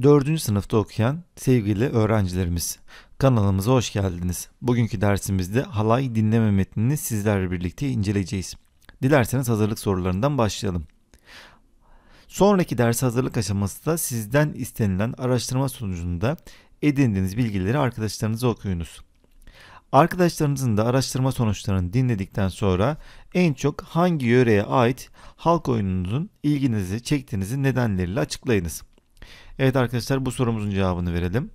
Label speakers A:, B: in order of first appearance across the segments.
A: 4. sınıfta okuyan sevgili öğrencilerimiz, kanalımıza hoş geldiniz. Bugünkü dersimizde halay dinleme metnini sizlerle birlikte inceleyeceğiz. Dilerseniz hazırlık sorularından başlayalım. Sonraki ders hazırlık aşamasında sizden istenilen araştırma sonucunda edindiğiniz bilgileri arkadaşlarınıza okuyunuz. Arkadaşlarınızın da araştırma sonuçlarını dinledikten sonra en çok hangi yöreye ait halk oyununun ilginizi çektiğinizi nedenleriyle açıklayınız. Evet arkadaşlar bu sorumuzun cevabını verelim.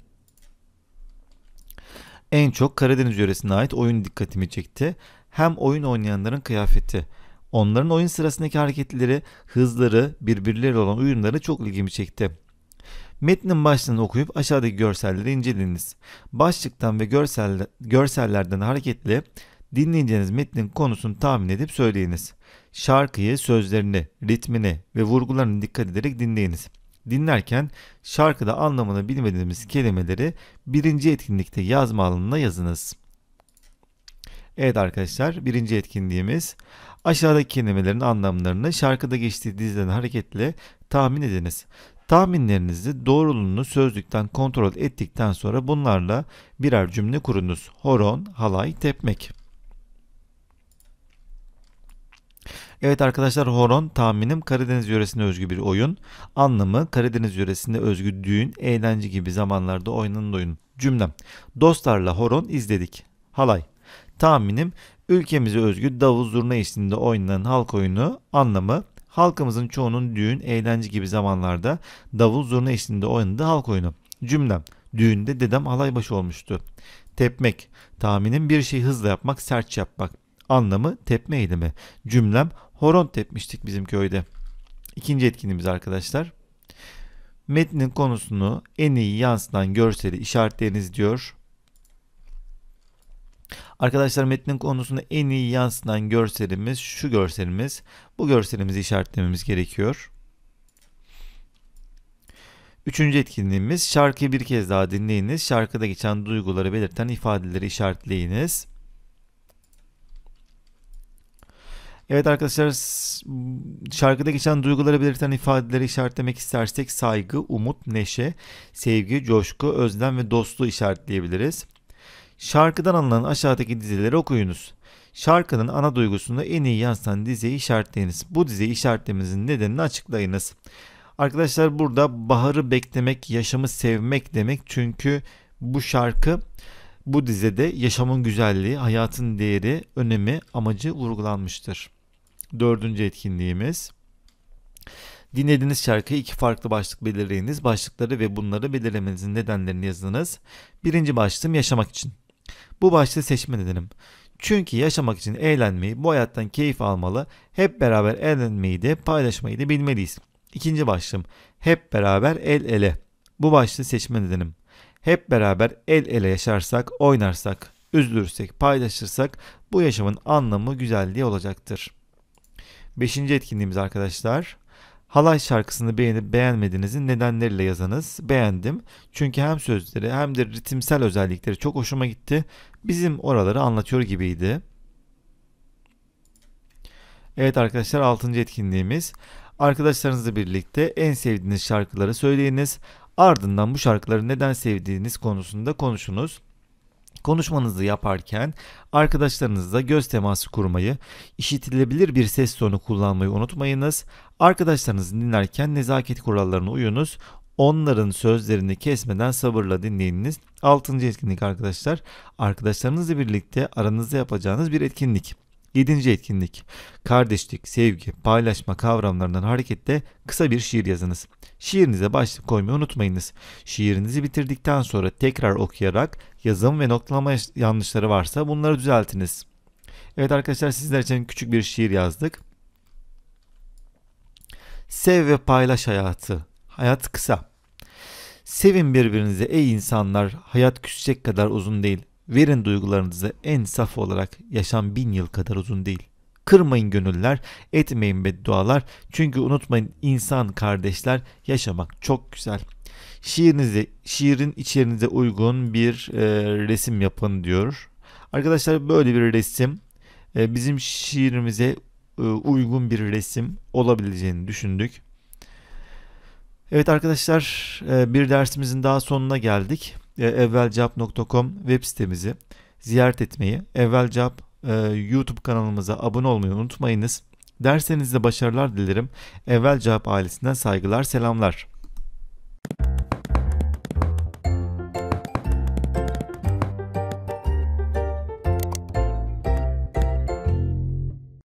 A: En çok Karadeniz yöresine ait oyun dikkatimi çekti. Hem oyun oynayanların kıyafeti. Onların oyun sırasındaki hareketleri, hızları, birbirleriyle olan uyumları çok ilgimi çekti. Metnin başlığını okuyup aşağıdaki görselleri inceleyiniz. Başlıktan ve görsel, görsellerden hareketle dinleyeceğiniz metnin konusunu tahmin edip söyleyiniz. Şarkıyı, sözlerini, ritmini ve vurgularını dikkat ederek dinleyiniz dinlerken şarkıda anlamını bilmediğimiz kelimeleri birinci etkinlikte yazma alanına yazınız. Evet arkadaşlar birinci etkinliğimiz aşağıdaki kelimelerin anlamlarını şarkıda geçtiği diziden hareketle tahmin ediniz. Tahminlerinizi doğruluğunu sözlükten kontrol ettikten sonra bunlarla birer cümle kurunuz. Horon, halay, tepmek. Evet arkadaşlar horon tahminim Karadeniz yöresine özgü bir oyun. Anlamı Karadeniz yöresinde özgü düğün, eğlence gibi zamanlarda oynanan oyun. Cümlem. Dostlarla horon izledik. Halay. Tahminim ülkemize özgü davul zurna eşliğinde oynanan halk oyunu anlamı halkımızın çoğunun düğün, eğlence gibi zamanlarda davul zurna eşliğinde oynadığı halk oyunu. Cümlem. Düğünde dedem halay başı olmuştu. Tepmek. Tahminim bir şey hızla yapmak, sertçe yapmak. Anlamı tepme eğilimi. Cümlem horon tepmiştik bizim köyde. İkinci etkinliğimiz arkadaşlar. Metnin konusunu en iyi yansıtan görseli işaretleriniz diyor. Arkadaşlar metnin konusunu en iyi yansıtan görselimiz şu görselimiz. Bu görselimizi işaretlememiz gerekiyor. Üçüncü etkinliğimiz şarkıyı bir kez daha dinleyiniz. Şarkıda geçen duyguları belirten ifadeleri işaretleyiniz. Evet arkadaşlar şarkıda geçen duyguları belirten ifadeleri işaretlemek istersek saygı, umut, neşe, sevgi, coşku, özlem ve dostluğu işaretleyebiliriz. Şarkıdan alınan aşağıdaki dizeleri okuyunuz. Şarkının ana duygusunu en iyi yansıtan dizeyi işaretleyiniz. Bu dizeyi işaretlemenizin nedenini açıklayınız. Arkadaşlar burada baharı beklemek, yaşamı sevmek demek. Çünkü bu şarkı bu dizede yaşamın güzelliği, hayatın değeri, önemi, amacı vurgulanmıştır. Dördüncü etkinliğimiz. Dinlediğiniz şarkıyı iki farklı başlık belirleyiniz. Başlıkları ve bunları belirlemenizin nedenlerini yazınız. Birinci başlığım yaşamak için. Bu başlığı seçme nedenim. Çünkü yaşamak için eğlenmeyi, bu hayattan keyif almalı, hep beraber eğlenmeyi de paylaşmayı da bilmeliyiz. İkinci başlığım. Hep beraber el ele. Bu başlığı seçme nedenim. Hep beraber el ele yaşarsak, oynarsak, üzülürsek, paylaşırsak bu yaşamın anlamı güzelliği olacaktır. Beşinci etkinliğimiz arkadaşlar. Halay şarkısını beğenip beğenmediğinizin nedenleriyle yazanız. Beğendim. Çünkü hem sözleri hem de ritimsel özellikleri çok hoşuma gitti. Bizim oraları anlatıyor gibiydi. Evet arkadaşlar altıncı etkinliğimiz. Arkadaşlarınızla birlikte en sevdiğiniz şarkıları söyleyiniz. Ardından bu şarkıları neden sevdiğiniz konusunda konuşunuz. Konuşmanızı yaparken arkadaşlarınızla göz teması kurmayı, işitilebilir bir ses tonu kullanmayı unutmayınız. Arkadaşlarınızı dinlerken nezaket kurallarına uyunuz. Onların sözlerini kesmeden sabırla dinleyiniz. 6. etkinlik arkadaşlar. Arkadaşlarınızla birlikte aranızda yapacağınız bir etkinlik. Yedinci etkinlik. Kardeşlik, sevgi, paylaşma kavramlarından hareketle kısa bir şiir yazınız. Şiirinize başlık koymayı unutmayınız. Şiirinizi bitirdikten sonra tekrar okuyarak yazım ve noktalama yanlışları varsa bunları düzeltiniz. Evet arkadaşlar sizler için küçük bir şiir yazdık. Sev ve paylaş hayatı. Hayat kısa. Sevin birbirinize ey insanlar. Hayat küsecek kadar uzun değil. Verin duygularınızı en saf olarak yaşam bin yıl kadar uzun değil. Kırmayın gönüller, etmeyin beddualar. Çünkü unutmayın insan kardeşler yaşamak çok güzel. Şiirinizi, şiirin içerinize uygun bir e, resim yapın diyor. Arkadaşlar böyle bir resim e, bizim şiirimize e, uygun bir resim olabileceğini düşündük. Evet arkadaşlar e, bir dersimizin daha sonuna geldik. E, evvelcevap.com web sitemizi ziyaret etmeyi, evvelcevap e, YouTube kanalımıza abone olmayı unutmayınız. Derslerinizde başarılar dilerim. Evvel Cevap ailesinden saygılar, selamlar.